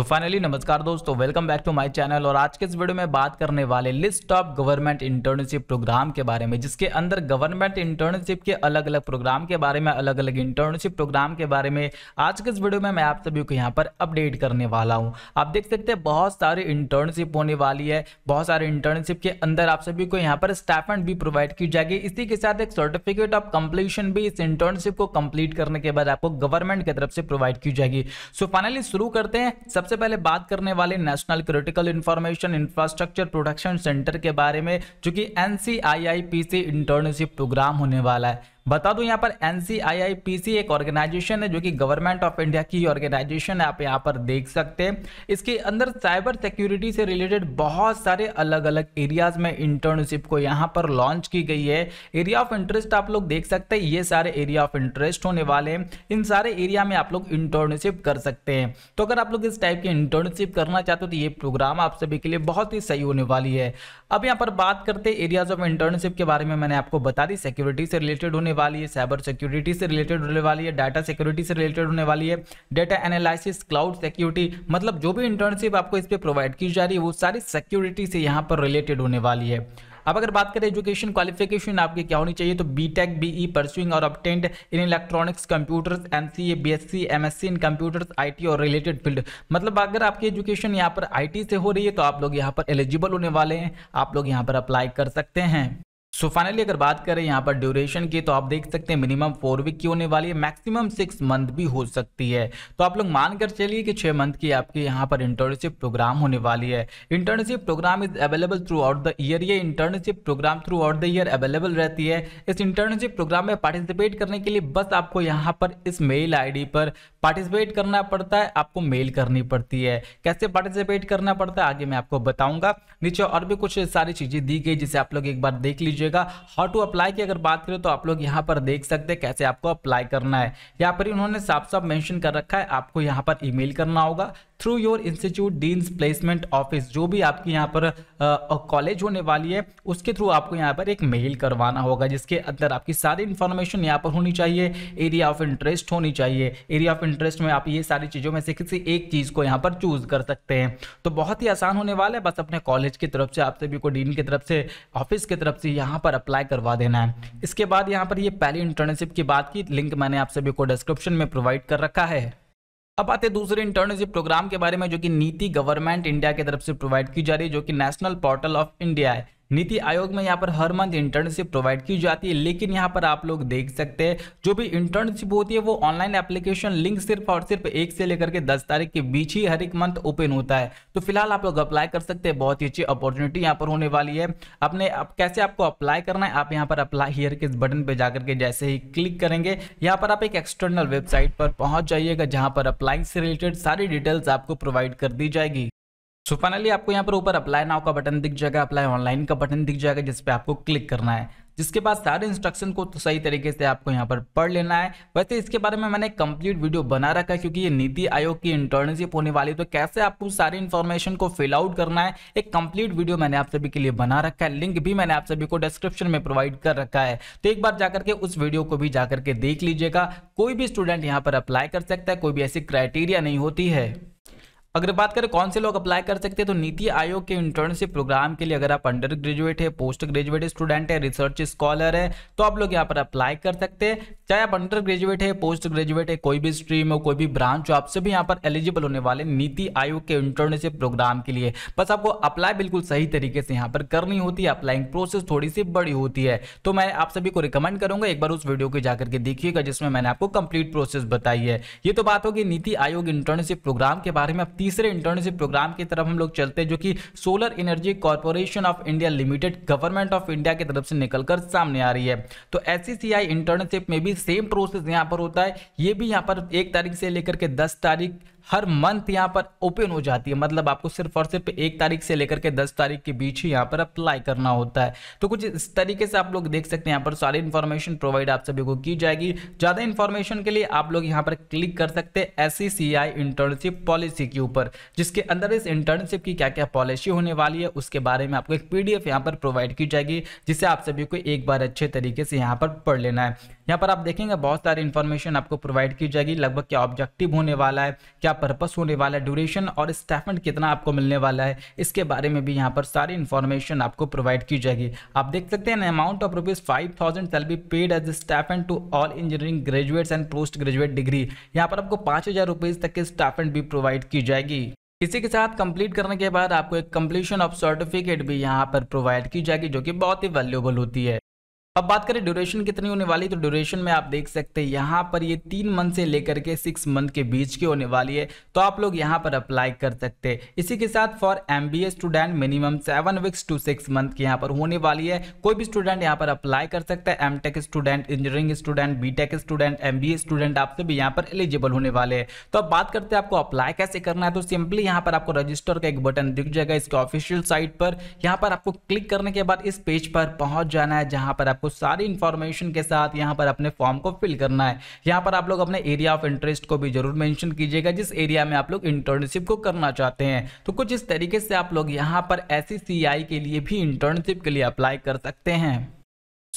तो फाइनली नमस्कार दोस्तों welcome back to my channel और आज के इस वीडियो में बात करने वाले list of government internship program के बारे में जिसके अंदर गवर्नमेंट इंटर्नशिप के अलग अलग प्रोग्राम के बारे में अलग अलग इंटर्नशिप प्रोग्राम के बारे में आज के इस वीडियो में मैं आप सभी को यहाँ पर अपडेट करने वाला हूँ आप देख सकते हैं बहुत सारी इंटर्नशिप होने वाली है बहुत सारे इंटर्नशिप के अंदर आप सभी को यहाँ पर स्टाफेंट भी प्रोवाइड की जाएगी इसी के साथ एक सर्टिफिकेट ऑफ कंप्लीशन भी इस इंटर्नशिप को कंप्लीट करने के बाद आपको गवर्नमेंट की तरफ से प्रोवाइड की जाएगी सो फाइनली शुरू करते हैं सबसे सबसे पहले बात करने वाले national critical information infrastructure production centre के बारे में जो कि एन इंटर्नशिप प्रोग्राम होने वाला है बता दूं यहाँ पर एन एक ऑर्गेनाइजेशन है जो कि गवर्नमेंट ऑफ इंडिया की ऑर्गेनाइजेशन है आप यहाँ पर देख सकते हैं इसके अंदर साइबर सिक्योरिटी से रिलेटेड बहुत सारे अलग अलग एरियाज में इंटर्नशिप को यहाँ पर लॉन्च की गई है एरिया ऑफ इंटरेस्ट आप लोग देख सकते हैं ये सारे एरिया ऑफ इंटरेस्ट होने वाले हैं इन सारे एरिया में आप लोग इंटर्नशिप कर सकते हैं तो अगर आप लोग इस टाइप की इंटर्नशिप करना चाहते हो तो ये प्रोग्राम आप सभी के लिए बहुत ही सही होने वाली है अब यहाँ पर बात करते एरियाज ऑफ इंटर्नशिप के बारे में मैंने आपको बता दी सिक्योरिटी से रिलेटेड होने होने वाली है साइबर सिक्योरिटी से रिलेटेड होने वाली है डाटा सिक्योरिटी से रिलेटेड होने वाली है डाटा एनालिसिस क्लाउड सिक्योरिटी मतलब जो भी इंटर्नशिप आपको इस पर प्रोवाइड की जा रही है वो सारी सिक्योरिटी से यहाँ पर रिलेटेड होने वाली है अब अगर बात करें एजुकेशन क्वालिफिकेशन आपकी क्या होनी चाहिए तो B tech B E pursuing और attended in electronics computers M C A B S C M S C in computers I T और रिलेटेड फील्ड मतलब अगर आपकी एजुकेशन यहाँ पर आई टी से हो रही है तो आप लोग यहाँ पर एलिजिबल होने वाले हैं आप लोग यहाँ पर अप्लाई कर सकते हैं सो so फाइनली अगर बात करें यहाँ पर ड्यूरेशन की तो आप देख सकते हैं मिनिमम फोर वीक की होने वाली है मैक्सिमम सिक्स मंथ भी हो सकती है तो आप लोग मानकर चलिए कि छः मंथ की आपके यहाँ पर इंटर्नशिप प्रोग्राम होने वाली है internship program is available throughout the year ये internship program throughout the year available रहती है इस इंटर्नशिप प्रोग्राम में पार्टिसिपेट करने के लिए बस आपको यहाँ पर इस मेल आई पर पार्टिसिपेट करना पड़ता है आपको मेल करनी पड़ती है कैसे पार्टिसिपेट करना पड़ता है आगे मैं आपको बताऊँगा नीचे और भी कुछ सारी चीज़ें दी गई जिसे आप लोग एक बार देख लीजिए लीजिएगा हाउ टू अप्लाई की अगर बात करें तो आप लोग यहाँ पर देख सकते हैं कैसे आपको अप्लाई करना है यहाँ पर इन्होंने साफ साफ मैंशन कर रखा है आपको यहाँ पर ई करना होगा through your institute dean's placement office जो भी आपकी यहाँ पर कॉलेज होने वाली है उसके थ्रू आपको यहाँ पर एक मेल करवाना होगा जिसके अंदर आपकी सारी इन्फॉर्मेशन यहाँ पर होनी चाहिए एरिया ऑफ इंटरेस्ट होनी चाहिए एरिया ऑफ इंटरेस्ट में आप ये सारी चीज़ों में से किसी एक चीज़ को यहाँ पर चूज़ कर सकते हैं तो बहुत ही आसान होने वाला है बस अपने कॉलेज की तरफ से आप सभी को डीन की तरफ से ऑफिस की तरफ से यहाँ यहाँ पर अप्लाई करवा देना है इसके बाद यहाँ पर ये पहली इंटर्नशिप की बात की लिंक मैंने आप सभी को डिस्क्रिप्शन में प्रोवाइड कर रखा है अब आते दूसरे इंटर्नशिप प्रोग्राम के बारे में जो कि नीति गवर्नमेंट इंडिया की तरफ से प्रोवाइड की जा रही है जो कि नेशनल पोर्टल ऑफ इंडिया है नीति आयोग में यहाँ पर हर मंथ इंटर्नशिप प्रोवाइड की जाती है लेकिन यहाँ पर आप लोग देख सकते हैं जो भी इंटर्नशिप होती है वो ऑनलाइन एप्लीकेशन लिंक सिर्फ और सिर्फ एक से लेकर के दस तारीख के बीच ही हर एक मंथ ओपन होता है तो फिलहाल आप लोग अप्लाई कर सकते हैं बहुत ही अच्छी अपॉर्चुनिटी यहाँ पर होने वाली है अपने आप कैसे आपको अप्लाई करना है आप यहाँ पर अप्लाई हियर के बटन पर जाकर के जैसे ही क्लिक करेंगे यहाँ पर आप एक एक्सटर्नल वेबसाइट पर पहुंच जाइएगा जहाँ पर अप्लाई से रिलेटेड सारी डिटेल्स आपको प्रोवाइड कर दी जाएगी सो फाइनली आपको यहाँ पर ऊपर अप्लाई नाव का बटन दिख जाएगा अप्लाई ऑनलाइन का बटन दिख जाएगा जिस पे आपको क्लिक करना है जिसके बाद सारे इंस्ट्रक्शन को तो सही तरीके से आपको यहाँ पर पढ़ लेना है वैसे इसके बारे में मैंने कंप्लीट वीडियो बना रखा है क्योंकि ये नीति आयोग की इंटर्नशिप होने वाली तो कैसे आपको सारी इन्फॉर्मेशन को फिल आउट करना है एक कंप्लीट वीडियो मैंने आप सभी के लिए बना रखा है लिंक भी मैंने आप सभी को डिस्क्रिप्शन में प्रोवाइड कर रखा है तो एक बार जाकर के उस वीडियो को भी जाकर के देख लीजिएगा कोई भी स्टूडेंट यहाँ पर अप्लाई कर सकता है कोई भी ऐसी क्राइटेरिया नहीं होती है अगर बात करें कौन से लोग अप्लाई कर सकते हैं तो नीति आयोग के इंटर्नशिप प्रोग्राम के लिए अगर आप अंडर ग्रेजुएट है पोस्ट ग्रेजुएट स्टूडेंट है रिसर्च स्कॉलर है तो आप लोग यहाँ पर अप्लाई कर सकते हैं चाहे आप अंडर ग्रेजुएट है पोस्ट ग्रेजुएट है कोई भी स्ट्रीम हो कोई भी ब्रांच हो आप सभी यहाँ पर एलिजिबल होने वाले नीति आयोग के इंटर्नशिप प्रोग्राम के लिए बस आपको अप्लाई बिल्कुल सही तरीके से यहाँ पर करनी होती है अप्लाइंग प्रोसेस थोड़ी सी बड़ी होती है तो मैं आप सभी को रिकमेंड करूंगा एक बार उस वीडियो को जाकर के देखिएगा जिसमें मैंने आपको कंप्लीट प्रोसेस बताई है ये तो बात होगी नीति आयोग इंटर्नशिप प्रोग्राम के बारे में तीसरे इंटर्नशिप प्रोग्राम की तरफ हम लोग चलते हैं जो कि solar energy corporation of India limited government of India की तरफ से निकलकर सामने आ रही है तो एस इंटर्नशिप में भी सेम प्रोसेस यहाँ पर होता है ये भी यहाँ पर एक तारीख से लेकर के दस तारीख हर मंथ यहाँ पर ओपन हो जाती है मतलब आपको सिर्फ और सिर्फ एक तारीख से लेकर के दस तारीख के बीच ही यहाँ पर अप्लाई करना होता है तो कुछ इस तरीके से आप लोग देख सकते हैं यहाँ पर सारी इन्फॉर्मेशन प्रोवाइड आप सभी को की जाएगी ज़्यादा इन्फॉर्मेशन के लिए आप लोग यहाँ पर क्लिक कर सकते हैं एस इंटर्नशिप पॉलिसी के ऊपर जिसके अंदर इस इंटर्नशिप की क्या क्या पॉलिसी होने वाली है उसके बारे में आपको एक पी यहाँ पर प्रोवाइड की जाएगी जिसे आप सभी को एक बार अच्छे तरीके से यहाँ पर पढ़ लेना है यहाँ पर आप देखेंगे बहुत सारी इन्फॉर्मेशन आपको प्रोवाइड की जाएगी लगभग क्या ऑब्जेक्टिव होने वाला है क्या पर्पस होने वाला है ड्यूरेशन और स्टेफमेंट कितना आपको मिलने वाला है इसके बारे में भी यहाँ पर सारी इन्फॉर्मेशन आपको प्रोवाइड की जाएगी आप देख सकते हैं amount of rupees five thousand shall be paid as stipend to all engineering graduates and post graduate degree यहाँ पर आपको पाँच हज़ार रुपीज़ तक की स्टाफेंट भी प्रोवाइड की जाएगी इसी के साथ कंप्लीट करने के बाद आपको एक कंप्लीशन ऑफ सर्टिफिकेट भी यहाँ पर प्रोवाइड की जाएगी जो कि बहुत ही वैल्यूबल होती है अब बात करें ड्यूरेशन कितनी होने वाली तो ड्यूरेशन में आप देख सकते हैं यहाँ पर ये तीन मंथ से लेकर के सिक्स मंथ के बीच की होने वाली है तो आप लोग यहाँ पर अप्लाई कर सकते हैं इसी के साथ for M B A student minimum seven weeks to six month की यहाँ पर होने वाली है कोई भी स्टूडेंट यहाँ पर अप्लाई कर सकता है M tech student engineering student B tech student M B A student आप सभी यहाँ पर एलिजिबल होने वाले हैं तो अब बात करते हैं आपको अप्लाई कैसे करना है तो सिंपली यहाँ पर आपको रजिस्टर का एक बटन दिख जाएगा इसके ऑफिशियल साइट पर यहाँ पर आपको क्लिक करने के बाद इस पेज पर पहुंच जाना है जहाँ पर आप आपको सारी इंफॉर्मेशन के साथ यहाँ पर अपने फॉर्म को फिल करना है यहाँ पर आप लोग अपने एरिया ऑफ इंटरेस्ट को भी जरूर मैंशन कीजिएगा जिस एरिया में आप लोग इंटर्नशिप को करना चाहते हैं तो कुछ इस तरीके से आप लोग यहाँ पर एस के लिए भी इंटर्नशिप के लिए अप्लाई कर सकते हैं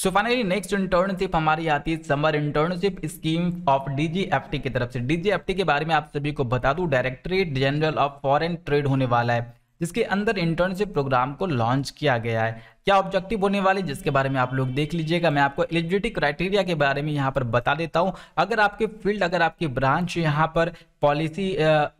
सो फाइनली नेक्स्ट इंटर्नशिप हमारी आती है summer internship scheme of DGFT की तरफ से डीजीएफटी के बारे में आप सभी को बता दूं directorate general of foreign trade होने वाला है जिसके अंदर इंटर्नशिप प्रोग्राम को लॉन्च किया गया है क्या ऑब्जेक्टिव होने वाले जिसके बारे में आप लोग देख लीजिएगा मैं आपको एलिजिबिलिटी क्राइटेरिया के बारे में यहाँ पर बता देता हूँ अगर आपके फील्ड अगर आपकी ब्रांच यहाँ पर पॉलिसी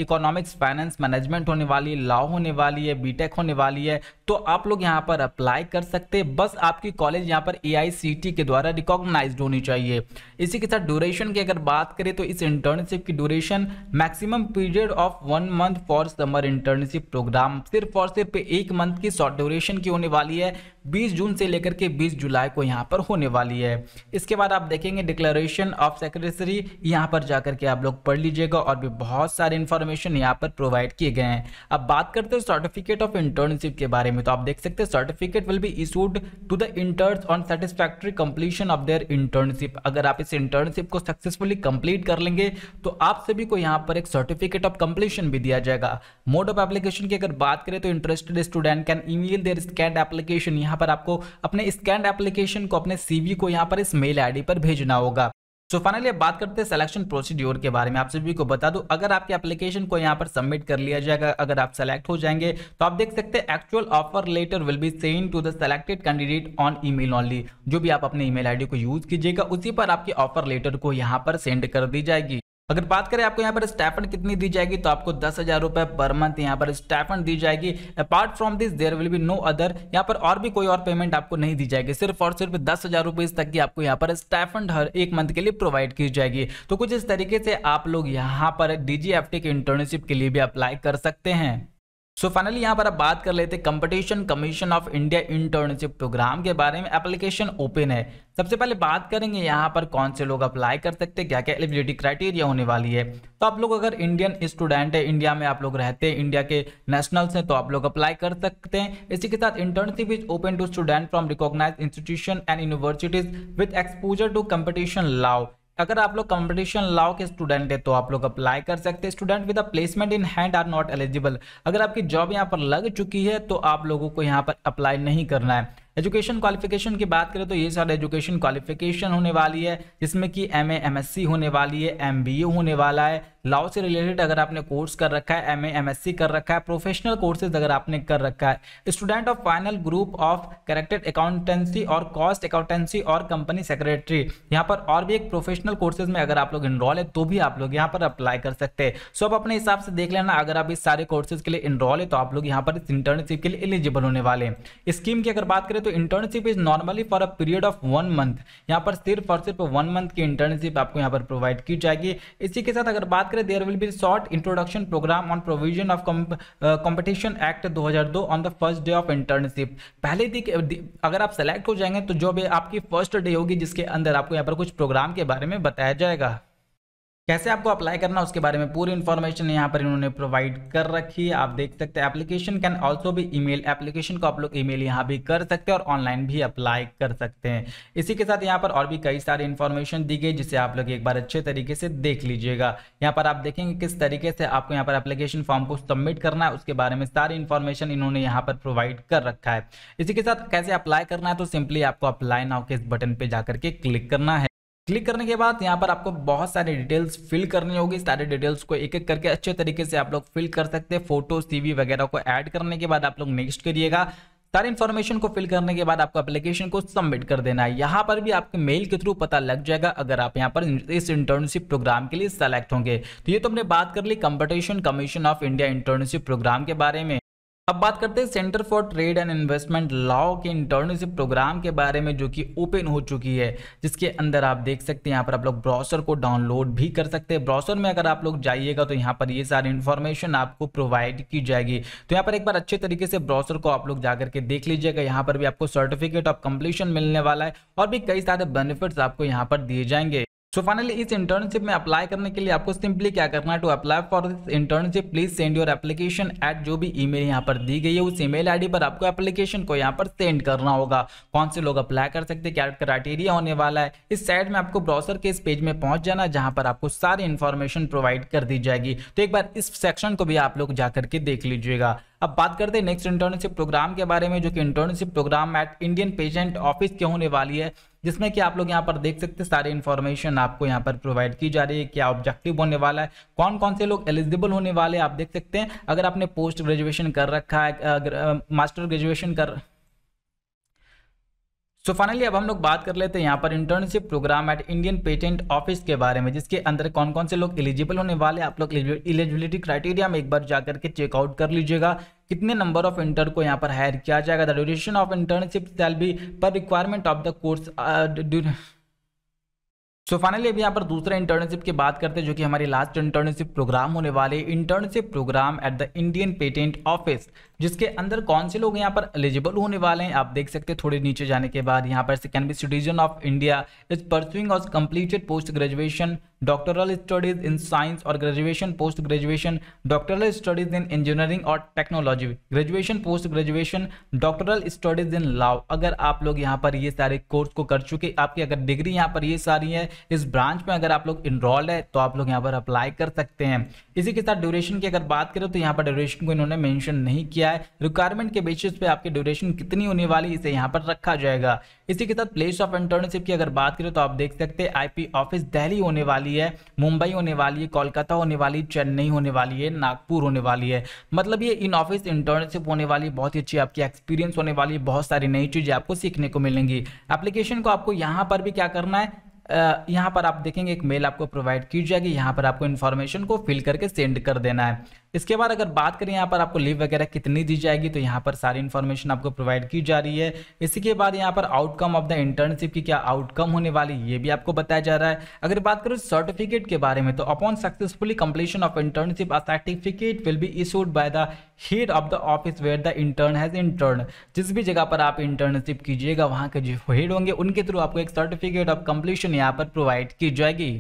इकोनॉमिक्स फाइनेंस मैनेजमेंट होने वाली है लॉ होने वाली है बीटेक होने वाली है तो आप लोग यहाँ पर अप्लाई कर सकते हैं बस आपकी कॉलेज यहाँ पर ए के द्वारा रिकॉग्नाइज होनी चाहिए इसी के साथ ड्यूरेशन की अगर बात करें तो इस इंटर्नशिप की duration maximum period of one month for summer internship program सिर्फ और सिर्फ एक मंथ की शॉर्ट ड्यूरेशन की होने वाली है 20 जून से लेकर के 20 जुलाई को यहाँ पर होने वाली है इसके बाद आप देखेंगे डिक्लेरेशन ऑफ सेक्रेटरी यहाँ पर जाकर के आप लोग पढ़ लीजिएगा और भी बहुत सारे इन्फॉर्मेशन यहाँ पर प्रोवाइड किए गए हैं अब बात करते हैं सर्टिफिकेट ऑफ इंटर्नशिप के बारे में तो आप देख सकते हैं certificate will be issued to the intern on satisfactory completion of their internship अगर आप इस इंटर्नशिप को सक्सेसफुली कंप्लीट कर लेंगे तो आप सभी को यहाँ पर एक सर्टिफिकेट ऑफ कंप्लीशन भी दिया जाएगा मोड ऑफ एप्लीकेशन की अगर बात करें तो interested student can email their scanned application यहाँ यहाँ पर आपको अपने स्कैंड एप्लीकेशन को अपने सीवी को यहाँ पर इस मेल आईडी पर भेजना होगा तो फाइनली अब बात करते हैं सिलेक्शन प्रोसीड्योर के बारे में आप सभी को बता दूं अगर आपके एप्लीकेशन को यहां पर सबमिट कर लिया जाएगा अगर आप सेलेक्ट हो जाएंगे तो आप देख सकते हैं actual offer letter will be send to the selected candidate on email only जो भी आप अपने ईमेल आईडी को यूज कीजिएगा उसी पर आपके ऑफर लेटर को यहाँ पर सेंड कर दी जाएगी अगर बात करें आपको यहाँ पर स्टैफन कितनी दी जाएगी तो आपको दस हजार रुपए पर मंथ यहाँ पर स्टैफन दी जाएगी apart from this there will be no other यहाँ पर और भी कोई और पेमेंट आपको नहीं दी जाएगी सिर्फ और सिर्फ दस हजार रुपए तक की आपको यहाँ पर स्टैफन हर एक मंथ के लिए प्रोवाइड की जाएगी तो कुछ इस तरीके से आप लोग यहाँ पर डीजीएफटी के इंटर्नशिप के लिए भी अप्लाई कर सकते हैं सो फाइनली यहाँ पर आप बात कर लेते हैं competition commission of India internship program के बारे में एप्लीकेशन ओपन है सबसे पहले बात करेंगे यहाँ पर कौन से लोग अप्लाई कर सकते हैं क्या क्या एलिजिबिलिटी क्राइटेरिया होने वाली है तो आप लोग अगर इंडियन स्टूडेंट है इंडिया में आप लोग रहते हैं इंडिया के नेशनल्स हैं तो आप लोग अप्लाई कर सकते हैं इसी के साथ internship is open to student from recognize institution and universities with exposure to competition law अगर आप लोग कंपटीशन लॉ के स्टूडेंट है तो आप लोग अप्लाई कर सकते हैं student with placement in hand are not eligible अगर आपकी जॉब यहाँ पर लग चुकी है तो आप लोगों को यहाँ पर अप्लाई नहीं करना है एजुकेशन क्वालिफिकेशन की बात करें तो ये सारे एजुकेशन क्वालिफिकेशन होने वाली है जिसमें कि एम ए होने वाली है एम होने वाला है लॉ से रिलेटेड अगर आपने कोर्स कर रखा है एम एमएससी कर रखा है प्रोफेशनल कोर्सेज अगर आपने कर रखा है student of final group of करेक्टेड अकाउंटेंसी और कॉस्ट अकाउंटेंसी और कंपनी सेक्रेटरी यहाँ पर और भी एक प्रोफेशनल कोर्सेज में अगर आप लोग इनरोल है तो भी आप लोग यहाँ पर अप्लाई कर सकते हैं सो आप अपने हिसाब से देख लेना अगर आप इस सारे कोर्सेज के लिए इनरोल है तो आप लोग यहाँ पर इंटर्नशिप के लिए एलिजिबल होने वाले हैं स्कीम की अगर बात करें तो internship is normally for a period of one month यहाँ पर सिर्फ और सिर्फ वन मंथ की इंटर्नशिप आपको यहाँ पर प्रोवाइड की जाएगी इसी के साथ अगर बात करें there will be short introduction program on provision of competition act दो on the first day of internship पहले दिन अगर आप सेलेक्ट हो जाएंगे तो जो भी आपकी फर्स्ट डे होगी जिसके अंदर आपको यहाँ पर कुछ प्रोग्राम के बारे में बताया जाएगा कैसे आपको अप्लाई करना उसके बारे में पूरी इन्फॉर्मेशन यहाँ पर इन्होंने प्रोवाइड कर रखी है आप देख सकते हैं एप्लीकेशन कैन ऑल्सो भी ईमेल एप्लीकेशन को आप लोग ईमेल यहाँ भी कर सकते हैं और ऑनलाइन भी अप्लाई कर सकते हैं इसी के साथ यहाँ पर और भी कई सारी इन्फॉर्मेशन दी गई जिसे आप लोग एक बार अच्छे तरीके से देख लीजिएगा यहाँ पर आप देखेंगे किस तरीके से आपको यहाँ पर एप्लीकेशन फॉर्म को सबमिट करना है उसके बारे में सारी इन्फॉर्मेशन इन्होंने यहाँ पर प्रोवाइड कर रखा है इसी के साथ कैसे अप्लाई करना है तो सिंपली आपको अप्लाई नाउ के इस बटन पर जाकर के क्लिक करना है क्लिक करने के बाद यहाँ पर आपको बहुत सारे डिटेल्स फिल करनी होगी सारे डिटेल्स को एक एक करके अच्छे तरीके से आप लोग फिल कर सकते हैं फोटो सीवी वगैरह को ऐड करने के बाद आप लोग नेक्स्ट करिएगा सारे इन्फॉर्मेशन को फिल करने के बाद आपको एप्लीकेशन को सबमिट कर देना है यहाँ पर भी आपके मेल के थ्रू पता लग जाएगा अगर आप यहाँ पर इस इंटर्नशिप प्रोग्राम के लिए सेलेक्ट होंगे तो ये तो हमने बात कर ली competition commission of India internship program के बारे में अब बात करते हैं centre for trade and investment law के इंटर्नशिप प्रोग्राम के बारे में जो कि ओपन हो चुकी है जिसके अंदर आप देख सकते हैं यहाँ पर आप लोग ब्राउसर को डाउनलोड भी कर सकते हैं ब्राउसर में अगर आप लोग जाइएगा तो यहाँ पर ये सारी इन्फॉर्मेशन आपको प्रोवाइड की जाएगी तो यहाँ पर एक बार अच्छे तरीके से ब्राउसर को आप लोग जा के देख लीजिएगा यहाँ पर भी आपको सर्टिफिकेट ऑफ कंप्लीशन मिलने वाला है और भी कई सारे बेनिफिट्स आपको यहाँ पर दिए जाएंगे सो फाइनली इस इंटर्नशिप में अप्लाई करने के लिए आपको सिंपली क्या करना है to apply for this internship please send your application at जो भी ईमेल यहाँ पर दी गई है उस ईमेल आईडी पर आपको एप्लीकेशन को यहाँ पर सेंड करना होगा कौन से लोग अप्लाई कर सकते हैं क्या क्राइटेरिया होने वाला है इस साइड में आपको ब्राउसर के इस पेज में पहुंच जाना जहाँ पर आपको सारी इन्फॉर्मेशन प्रोवाइड कर दी जाएगी तो एक बार इस सेक्शन को भी आप लोग जाकर के देख लीजिएगा अब बात करते हैं नेक्स्ट इंटर्नशिप प्रोग्राम के बारे में जो कि internship program at Indian patent office के होने वाली है जिसमें कि आप लोग यहाँ पर देख सकते हैं सारी इन्फॉर्मेशन आपको यहाँ पर प्रोवाइड की जा रही है क्या ऑब्जेक्टिव होने वाला है कौन कौन से लोग एलिजिबल होने वाले आप देख सकते हैं अगर आपने पोस्ट ग्रेजुएशन कर रखा है मास्टर ग्रेजुएशन कर सो so फाइनली अब हम लोग बात कर लेते हैं यहाँ पर internship program at Indian patent office के बारे में जिसके अंदर कौन कौन से लोग एलिजिबल होने वाले आप लोग एलिजिबिलिटी क्राइटेरिया में एक बार जाकर के चेकआउट कर लीजिएगा कितने नंबर ऑफ इंटर को यहाँ पर हायर किया जाएगा the duration of internship shall be per requirement of the course so finally अभी यहाँ पर दूसरा इंटर्नशिप की बात करते हैं जो कि हमारी लास्ट इंटर्नशिप प्रोग्राम होने वाले internship program at the Indian patent office जिसके अंदर कौन से लोग यहाँ पर एलिजिबल होने वाले हैं आप देख सकते हैं थोड़े नीचे जाने के बाद यहाँ पर can be citizen of India is pursuing or completed post graduation doctoral studies in science और graduation post graduation doctoral studies in engineering और technology graduation post graduation doctoral studies in law अगर आप लोग यहाँ पर ये सारे कोर्स को कर चुके आपकी अगर डिग्री यहाँ पर ये सारी है इस ब्रांच में अगर आप लोग इनरोल्ड है तो आप लोग यहाँ पर अप्लाई कर सकते हैं इसी के साथ ड्यूरेशन की अगर बात करें तो यहाँ पर ड्यूरेशन को इन्होंने मैंशन नहीं किया किया है रिक्वायरमेंट के बेसिस पे आपकी ड्यूरेशन कितनी होने वाली इसे यहाँ पर रखा जाएगा इसी के साथ प्लेस ऑफ इंटर्नशिप की अगर बात करें तो आप देख सकते हैं आईपी ऑफिस दिल्ली होने वाली है मुंबई होने वाली है कोलकाता होने वाली चेन्नई होने वाली है नागपुर होने वाली है मतलब ये इन ऑफिस इंटर्नशिप होने वाली बहुत ही अच्छी आपकी एक्सपीरियंस होने वाली बहुत सारी नई चीज़ें आपको सीखने को मिलेंगी एप्लीकेशन को आपको यहाँ पर भी क्या करना है यहाँ पर आप देखेंगे एक मेल आपको प्रोवाइड की जाएगी यहाँ पर आपको इन्फॉर्मेशन को फिल करके सेंड कर देना है इसके बाद अगर बात करें यहाँ पर आपको लीव वगैरह कितनी दी जाएगी तो यहाँ पर सारी इन्फॉर्मेशन आपको प्रोवाइड की जा रही है इसी के बाद यहाँ पर आउटकम ऑफ द इंटर्नशिप की क्या आउटकम होने वाली ये भी आपको बताया जा रहा है अगर बात करूँ सर्टिफिकेट के बारे में तो upon successfully completion of internship certificate will be issued by the head of the office where the intern has intern जिस भी जगह पर आप इंटर्नशिप कीजिएगा वहाँ के जो हेड होंगे उनके थ्रू आपको एक सर्टिफिकेट ऑफ कंप्लीशन यहाँ पर प्रोवाइड की जाएगी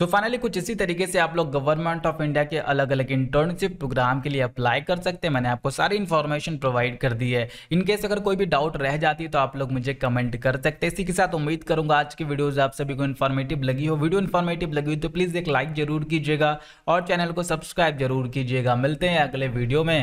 तो फाइनली कुछ इसी तरीके से आप लोग गवर्नमेंट ऑफ इंडिया के अलग अलग इंटर्नशिप प्रोग्राम के लिए अप्लाई कर सकते हैं मैंने आपको सारी इन्फॉर्मेशन प्रोवाइड कर दी है इनकेस अगर कोई भी डाउट रह जाती है तो आप लोग मुझे कमेंट कर सकते हैं इसी के साथ उम्मीद करूंगा आज की वीडियोज आप सभी को इन्फॉर्मेटिव लगी हो वीडियो इन्फॉर्मेटिव लगी हो तो प्लीज़ एक लाइक जरूर कीजिएगा और चैनल को सब्सक्राइब जरूर कीजिएगा मिलते हैं अगले वीडियो में